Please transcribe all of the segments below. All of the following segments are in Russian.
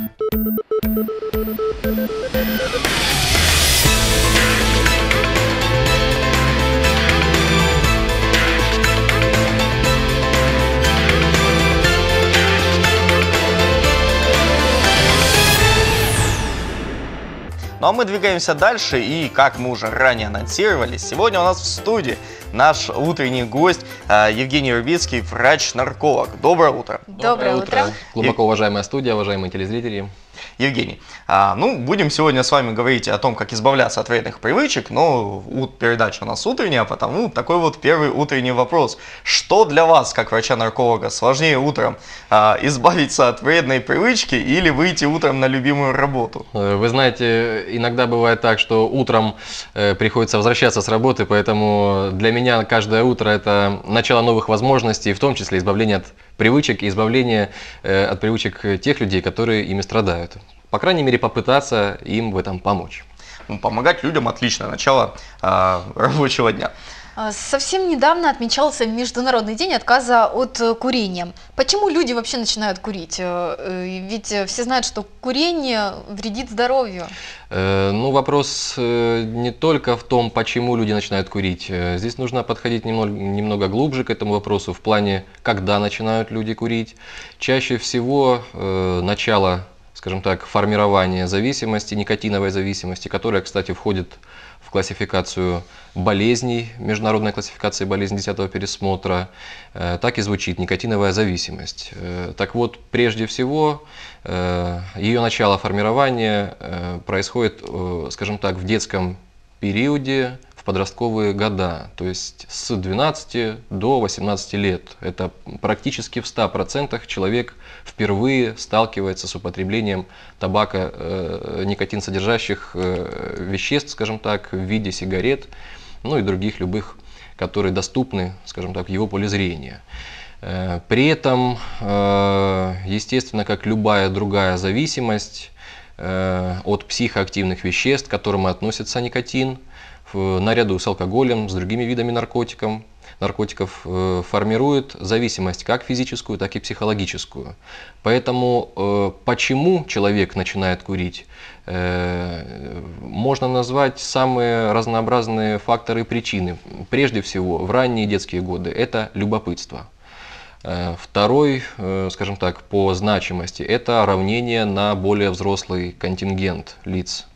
Thank you. Ну а мы двигаемся дальше, и как мы уже ранее анонсировали, сегодня у нас в студии наш утренний гость э, Евгений Рубицкий, врач-нарколог. Доброе утро. Доброе утро. Глубоко уважаемая студия, уважаемые телезрители. Евгений, а, ну, будем сегодня с вами говорить о том, как избавляться от вредных привычек, но передача у нас утренняя, потому такой вот первый утренний вопрос. Что для вас, как врача-нарколога, сложнее утром, а, избавиться от вредной привычки или выйти утром на любимую работу? Э, вы знаете, иногда бывает так, что утром э, приходится возвращаться с работы, поэтому для меня каждое утро – это начало новых возможностей, в том числе избавление от привычек и избавления э, от привычек э, тех людей, которые ими страдают. По крайней мере, попытаться им в этом помочь. Ну, помогать людям – отличное начало э, рабочего дня. А, совсем недавно отмечался Международный день отказа от э, курения. Почему люди вообще начинают курить? Э, э, ведь все знают, что курение вредит здоровью. Ну, вопрос не только в том, почему люди начинают курить. Здесь нужно подходить немного, немного глубже к этому вопросу в плане, когда начинают люди курить. Чаще всего начало, скажем так, формирования зависимости, никотиновой зависимости, которая, кстати, входит в в классификацию болезней, международной классификации болезней 10 пересмотра, э, так и звучит никотиновая зависимость. Э, так вот, прежде всего, э, ее начало формирования происходит, скажем так, в детском периоде, подростковые года, то есть с 12 до 18 лет. Это практически в 100% человек впервые сталкивается с употреблением табака, э, никотин содержащих э, веществ, скажем так, в виде сигарет, ну и других любых, которые доступны, скажем так, его поле зрения. Э, при этом, э, естественно, как любая другая зависимость, э, от психоактивных веществ, к которым относится никотин, Э, наряду с алкоголем, с другими видами наркотиков, наркотиков э, формирует зависимость как физическую, так и психологическую. Поэтому э, почему человек начинает курить, можно назвать самые разнообразные факторы и причины. Прежде всего, в ранние детские годы это любопытство. Второй, скажем так, по значимости, это равнение на более взрослый контингент лиц,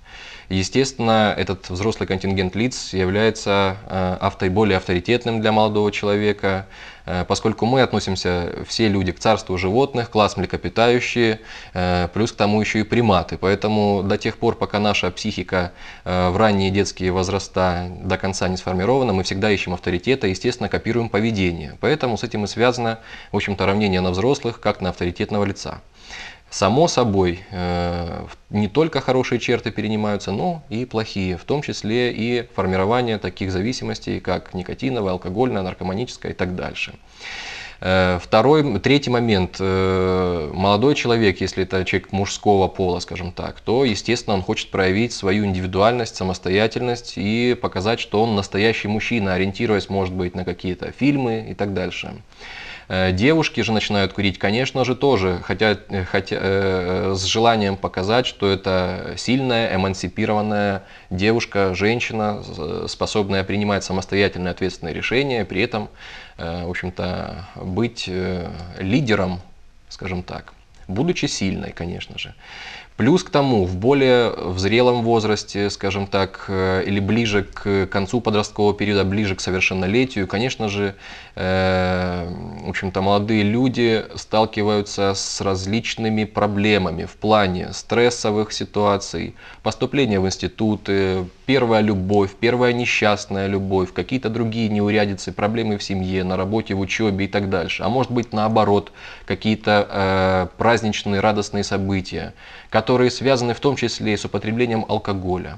Естественно, этот взрослый контингент лиц является э, авто, более авторитетным для молодого человека, э, поскольку мы относимся, все люди, к царству животных, класс млекопитающие, э, плюс к тому еще и приматы. Поэтому до тех пор, пока наша психика в ранние детские возраста до конца не сформирована, мы всегда ищем авторитета, естественно, копируем поведение. Поэтому с этим и связано, в общем-то, равнение на взрослых, как на авторитетного лица. Само собой, э, не только хорошие черты перенимаются, но и плохие, в том числе и формирование таких зависимостей, как никотиновая, алкогольная, наркоманическая и так дальше. Э, второй, третий момент. Э, молодой человек, если это человек мужского пола, скажем так, то, естественно, он хочет проявить свою индивидуальность, самостоятельность и показать, что он настоящий мужчина, ориентируясь, может быть, на какие-то фильмы и так дальше. Э, девушки же начинают курить, конечно же, тоже, хотя, э, хотя э, с желанием показать, что это сильная, эмансипированная девушка, женщина, способная принимать самостоятельные ответственные решения, при этом, э, в общем-то, быть э, лидером, скажем так, будучи сильной, конечно же. Плюс к тому, в более в зрелом возрасте, скажем так, э, или ближе к концу подросткового периода, ближе к совершеннолетию, конечно же, э, в общем-то, молодые люди сталкиваются с различными проблемами в плане стрессовых ситуаций, поступления в институты, первая любовь, первая несчастная любовь, какие-то другие неурядицы, проблемы в семье, на работе, в учебе и так дальше. А может быть, наоборот, какие-то э, праздничные, радостные события, которые связаны в том числе и с употреблением алкоголя.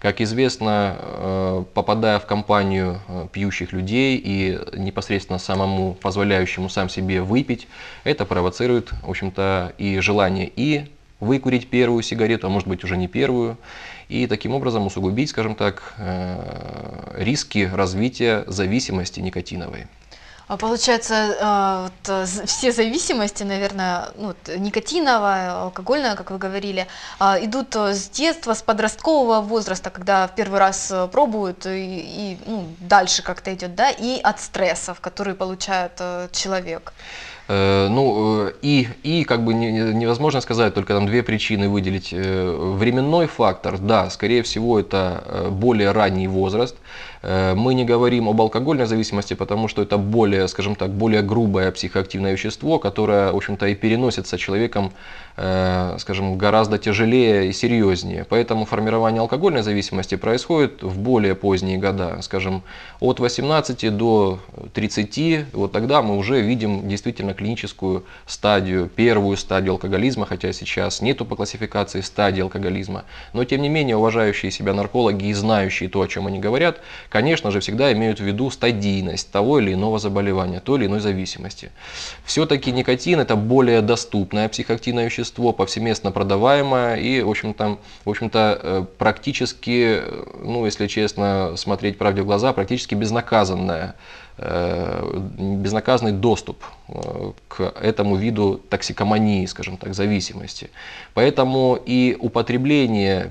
Как известно, э, попадая в компанию э, пьющих людей и непосредственно самому позволяющему сам себе выпить, это провоцирует, в общем-то, и желание и выкурить первую сигарету, а может быть уже не первую, и таким образом усугубить, скажем так, э, риски развития зависимости никотиновой. А получается, э, вот, э, все зависимости, наверное, ну, никотиновая, алкогольная, как вы говорили, а, идут э, с детства, с подросткового возраста, когда в первый раз пробуют и, и ну, дальше как-то идет, да, и от стрессов, которые получает человек. Ну, и, и как бы невозможно сказать, только там две причины выделить. Временной фактор, да, скорее всего, это более ранний возраст. Э, мы не говорим об алкогольной зависимости, потому что это более, скажем так, более грубое психоактивное вещество, которое, в общем-то, и переносится человеком, э, скажем, гораздо тяжелее и серьезнее. Поэтому формирование алкогольной зависимости происходит в более поздние года, скажем, от 18 до 30, вот тогда мы уже видим действительно клиническую стадию, первую стадию алкоголизма, хотя сейчас нету по классификации стадии алкоголизма. Но тем не менее, уважающие себя наркологи и знающие то, о чем они говорят, конечно же, всегда имеют в виду стадийность того или иного заболевания, той или иной зависимости. Все-таки никотин это более доступное психоактивное вещество, повсеместно продаваемое и, в общем-то, в общем-то э, практически, э, ну, если честно, смотреть правде в глаза, практически безнаказанное э, безнаказанный доступ к этому виду токсикомании, скажем так, зависимости. Поэтому и употребление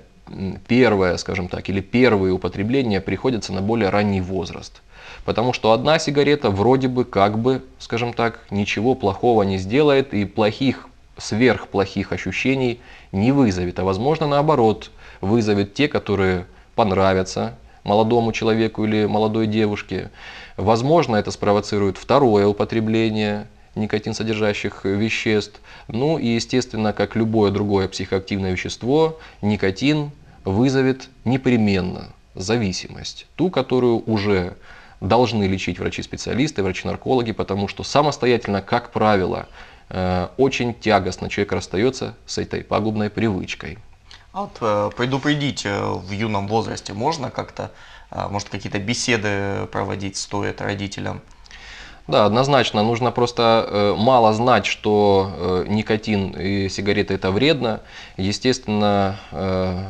первое, скажем так, или первые употребления приходятся на более ранний возраст. Потому что одна сигарета вроде бы, как бы, скажем так, ничего плохого не сделает и плохих, сверхплохих ощущений не вызовет. А возможно наоборот, вызовет те, которые понравятся молодому человеку или молодой девушке. Возможно, это спровоцирует второе употребление, никотин содержащих веществ. Ну и, естественно, как любое другое психоактивное вещество, никотин вызовет непременно зависимость, ту, которую уже должны лечить врачи-специалисты, врачи-наркологи, потому что самостоятельно, как правило, э, очень тягостно человек расстается с этой пагубной привычкой. А вот э, предупредить э, в юном возрасте можно как-то, может какие-то беседы проводить стоит родителям да, однозначно. Нужно просто э, мало знать, что э, никотин и сигареты это вредно. Естественно, э,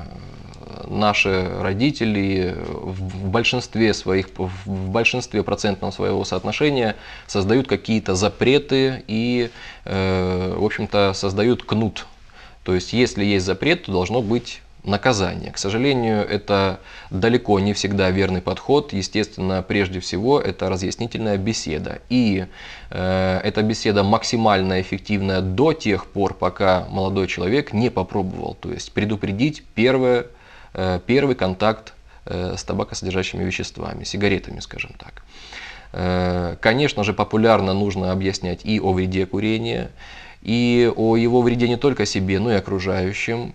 наши родители в большинстве своих в большинстве процентном своего соотношения создают какие-то запреты и в общем-то создают кнут то есть если есть запрет то должно быть Наказание, К сожалению, это далеко не всегда верный подход. Естественно, прежде всего, это разъяснительная беседа. И э, эта беседа максимально эффективная до тех пор, пока молодой человек не попробовал. То есть предупредить первое, э, первый контакт э, с табакосодержащими веществами, сигаретами, скажем так. Э, конечно же, популярно нужно объяснять и о вреде курения, и о его вреде не только себе, но и окружающим,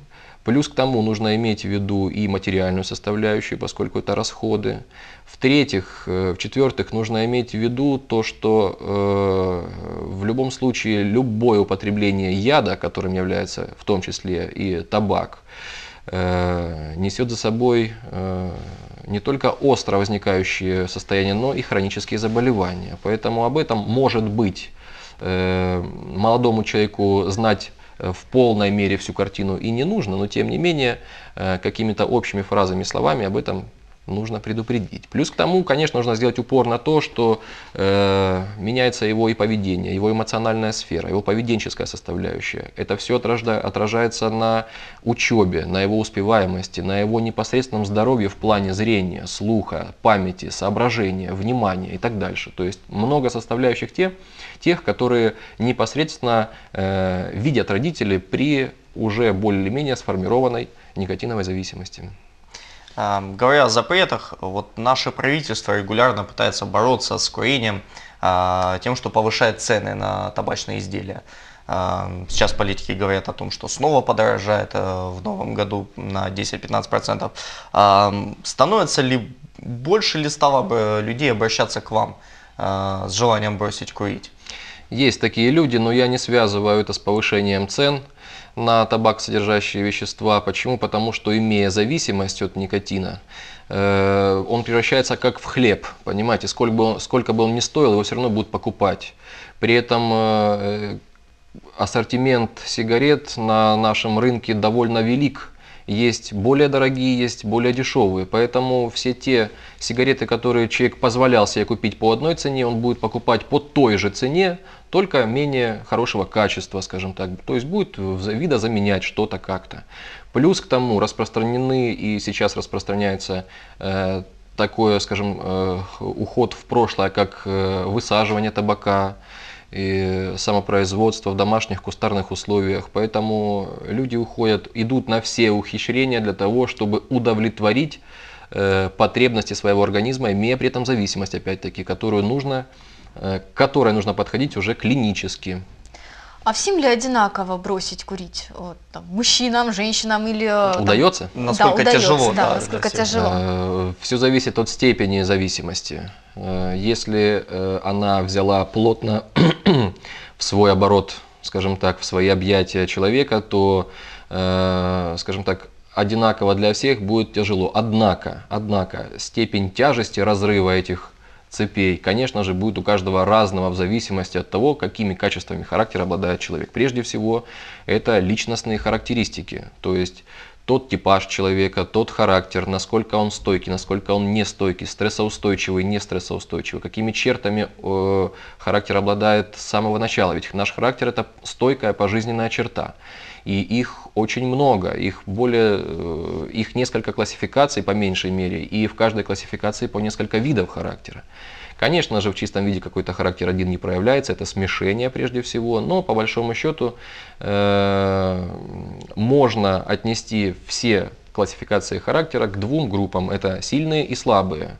Плюс к тому нужно иметь в виду и материальную составляющую, поскольку это расходы. В-третьих, э, в-четвертых, нужно иметь в виду то, что э, в любом случае любое употребление яда, которым является в том числе и табак, э, несет за собой э, не только остро возникающие состояния, но и хронические заболевания. Поэтому об этом может быть э, молодому человеку знать Э, в полной мере всю картину и не нужно, но тем не менее э, какими-то общими фразами, и словами об этом нужно предупредить. Плюс к тому, конечно, нужно сделать упор на то, что э, меняется его и поведение, его эмоциональная сфера, его поведенческая составляющая. Это все отражда, отражается на учебе, на его успеваемости, на его непосредственном здоровье в плане зрения, слуха, памяти, соображения, внимания и так дальше. То есть много составляющих те, тех, которые непосредственно э, видят родители при уже более-менее сформированной никотиновой зависимости. Говоря о запретах, вот наше правительство регулярно пытается бороться с курением а, тем, что повышает цены на табачные изделия. Сейчас политики говорят о том, что снова подорожает э, в новом году на 10-15%. Становится ли больше ли стало бы людей обращаться к вам а, с желанием бросить курить? Есть такие люди, но я не связываю это с повышением цен – на табак, содержащие вещества. Почему? Потому что, имея зависимость от никотина, э, он превращается как в хлеб, понимаете? Сколько бы, он, сколько бы он ни стоил, его все равно будут покупать. При этом э, э, ассортимент сигарет на нашем рынке довольно велик. Есть более дорогие, есть более дешевые. Поэтому все те сигареты, которые человек позволял себе купить по одной цене, он будет покупать по той же цене, только менее хорошего качества, скажем так. То есть будет вида заменять что-то как-то. Плюс к тому распространены и сейчас распространяется э, такое, скажем, э, уход в прошлое, как э, высаживание табака, и самопроизводство в домашних кустарных условиях. Поэтому люди уходят, идут на все ухищрения для того, чтобы удовлетворить э, потребности своего организма, имея при этом зависимость, опять-таки, которую нужно Э, к которой нужно подходить уже клинически. А всем ли одинаково бросить курить? Вот, там, мужчинам, женщинам или... Э, удается? Там, насколько да, тяжело. Да, да, насколько тяжело. Э, все зависит от степени зависимости. если она взяла плотно в свой оборот, скажем так, в свои объятия человека, то, скажем так, одинаково для всех будет тяжело. Однако, однако степень тяжести разрыва этих цепей, конечно же, будет у каждого разного в зависимости от того, какими качествами характера обладает человек. Прежде всего, это личностные характеристики, то есть тот типаж человека, тот характер, насколько он стойкий, насколько он нестойкий, стрессоустойчивый, не стрессоустойчивый, какими чертами э, характер обладает с самого начала. Ведь наш характер это стойкая пожизненная черта. И их очень много, их более, э, их несколько классификаций по меньшей мере, и в каждой классификации по несколько видов характера. Конечно же, в чистом виде какой-то характер один не проявляется, это смешение прежде всего, но по большому счету э, можно отнести все классификации характера к двум группам. Это сильные и слабые.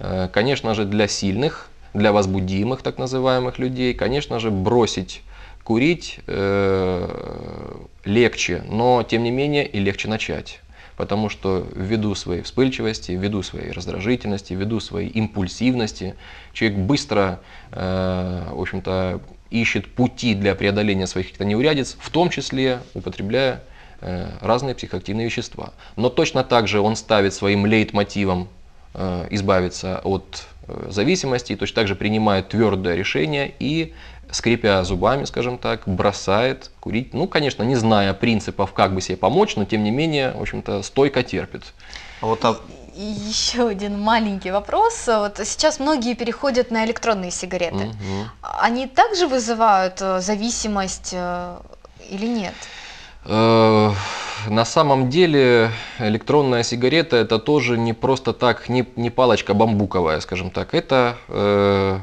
Э, конечно же, для сильных, для возбудимых так называемых людей, конечно же, бросить курить э, легче, но тем не менее и легче начать потому что ввиду своей вспыльчивости, ввиду своей раздражительности, ввиду своей импульсивности, человек быстро, э, в общем-то, ищет пути для преодоления своих каких-то неурядиц, в том числе употребляя э, разные психоактивные вещества. Но точно так же он ставит своим лейтмотивом э, избавиться от э, зависимости, точно так же принимает твердое решение и скрипя зубами, скажем так, бросает курить. Ну, конечно, не зная принципов, как бы себе помочь, но тем не менее, в общем-то, стойко терпит. А вот а... И еще один маленький вопрос. Вот сейчас многие переходят на электронные сигареты. Угу. Они также вызывают э, зависимость э, или нет? Э, на самом деле электронная сигарета это тоже не просто так, не, не палочка бамбуковая, скажем так. Это э,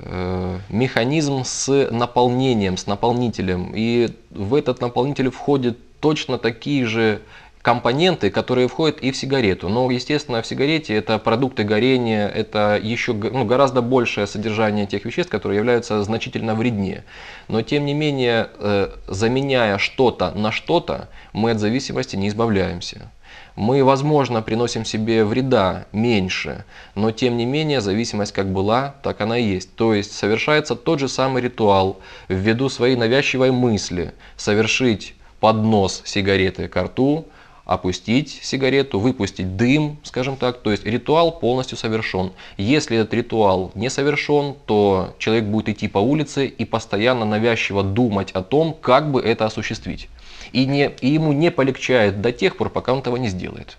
Э, механизм с наполнением, с наполнителем. И в этот наполнитель входят точно такие же компоненты, которые входят и в сигарету. Но, естественно, в сигарете это продукты горения, это еще ну, гораздо большее содержание тех веществ, которые являются значительно вреднее. Но, тем не менее, э, заменяя что-то на что-то, мы от зависимости не избавляемся мы, возможно, приносим себе вреда меньше, но тем не менее зависимость как была, так она и есть. То есть совершается тот же самый ритуал ввиду своей навязчивой мысли совершить поднос сигареты к рту, опустить сигарету, выпустить дым, скажем так. То есть ритуал полностью совершен. Если этот ритуал не совершен, то человек будет идти по улице и постоянно навязчиво думать о том, как бы это осуществить. И, не, и ему не полегчает до тех пор, пока он этого не сделает.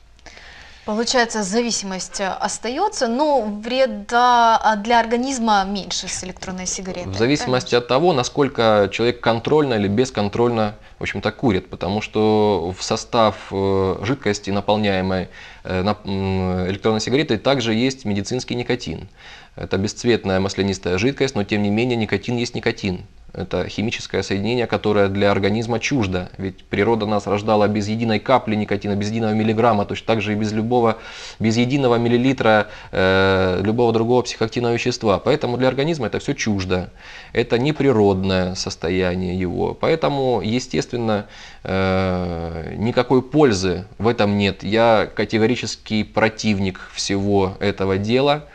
Получается, зависимость э, остается, но вреда а, для организма меньше с электронной сигаретой. В зависимости правильно? от того, насколько человек контрольно или бесконтрольно, в общем-то, курит, потому что в состав э, жидкости, наполняемой э, электронной сигаретой, также есть медицинский никотин. Это бесцветная маслянистая жидкость, но тем не менее никотин есть никотин. Это химическое соединение, которое для организма чуждо. Ведь природа нас рождала без единой капли никотина, без единого миллиграмма, точно так же и без, любого, без единого миллилитра э, любого другого психоактивного вещества. Поэтому для организма это все чуждо. Это неприродное состояние его. Поэтому, естественно, э, никакой пользы в этом нет. Я категорический противник всего этого дела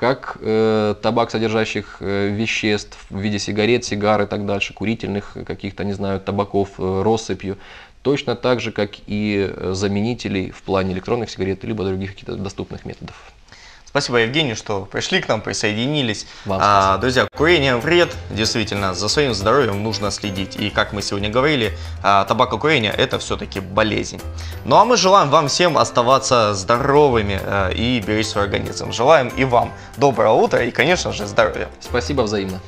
как э, табак содержащих э, веществ в виде сигарет, сигар и так дальше, курительных э, каких-то, не знаю, табаков э, россыпью, точно так же, как и э, заменителей в плане электронных сигарет либо других каких-то доступных методов. Спасибо, Евгений, что пришли к нам, присоединились. Вам а, друзья, курение вред, действительно, за своим здоровьем нужно следить. И как мы сегодня говорили, а, табакокурение – это все-таки болезнь. Ну а мы желаем вам всем оставаться здоровыми а, и беречь свой организм. Желаем и вам доброго утра и, конечно же, здоровья. Спасибо взаимно.